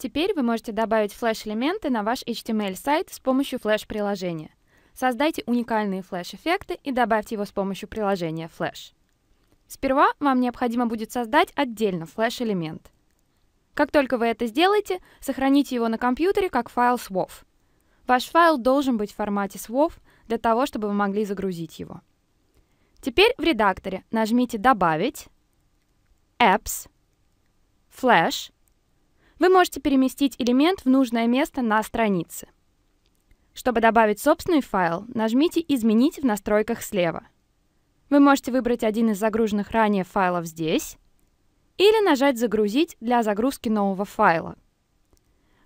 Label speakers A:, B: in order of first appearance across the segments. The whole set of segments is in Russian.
A: Теперь вы можете добавить флеш-элементы на ваш HTML-сайт эм с помощью флеш-приложения. Создайте уникальные флеш-эффекты и добавьте его с помощью приложения Flash. Сперва вам необходимо будет создать отдельно флеш-элемент. Как только вы это сделаете, сохраните его на компьютере как файл SWOV. Ваш файл должен быть в формате SWOV для того, чтобы вы могли загрузить его. Теперь в редакторе нажмите «Добавить», «Apps», «Flash», вы можете переместить элемент в нужное место на странице. Чтобы добавить собственный файл, нажмите «Изменить» в настройках слева. Вы можете выбрать один из загруженных ранее файлов здесь или нажать «Загрузить» для загрузки нового файла.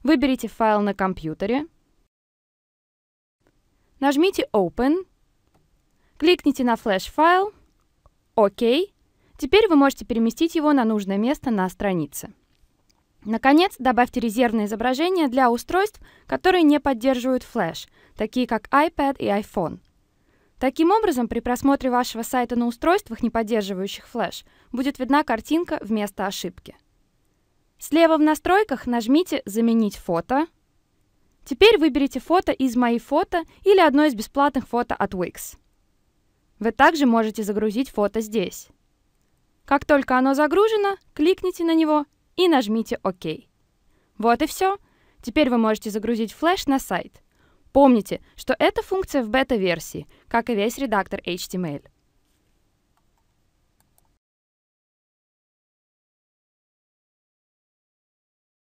A: Выберите файл на компьютере, нажмите «Open», кликните на «Флэш-файл», «Ок». Теперь вы можете переместить его на нужное место на странице. Наконец, добавьте резервные изображения для устройств, которые не поддерживают Flash, такие как iPad и iPhone. Таким образом, при просмотре вашего сайта на устройствах, не поддерживающих Flash, будет видна картинка вместо ошибки. Слева в настройках нажмите «Заменить фото». Теперь выберите фото из «Мои фото» или одно из бесплатных фото от Wix. Вы также можете загрузить фото здесь. Как только оно загружено, кликните на него и нажмите ОК. Вот и все. Теперь вы можете загрузить флеш на сайт. Помните, что эта функция в бета-версии, как и весь редактор HTML.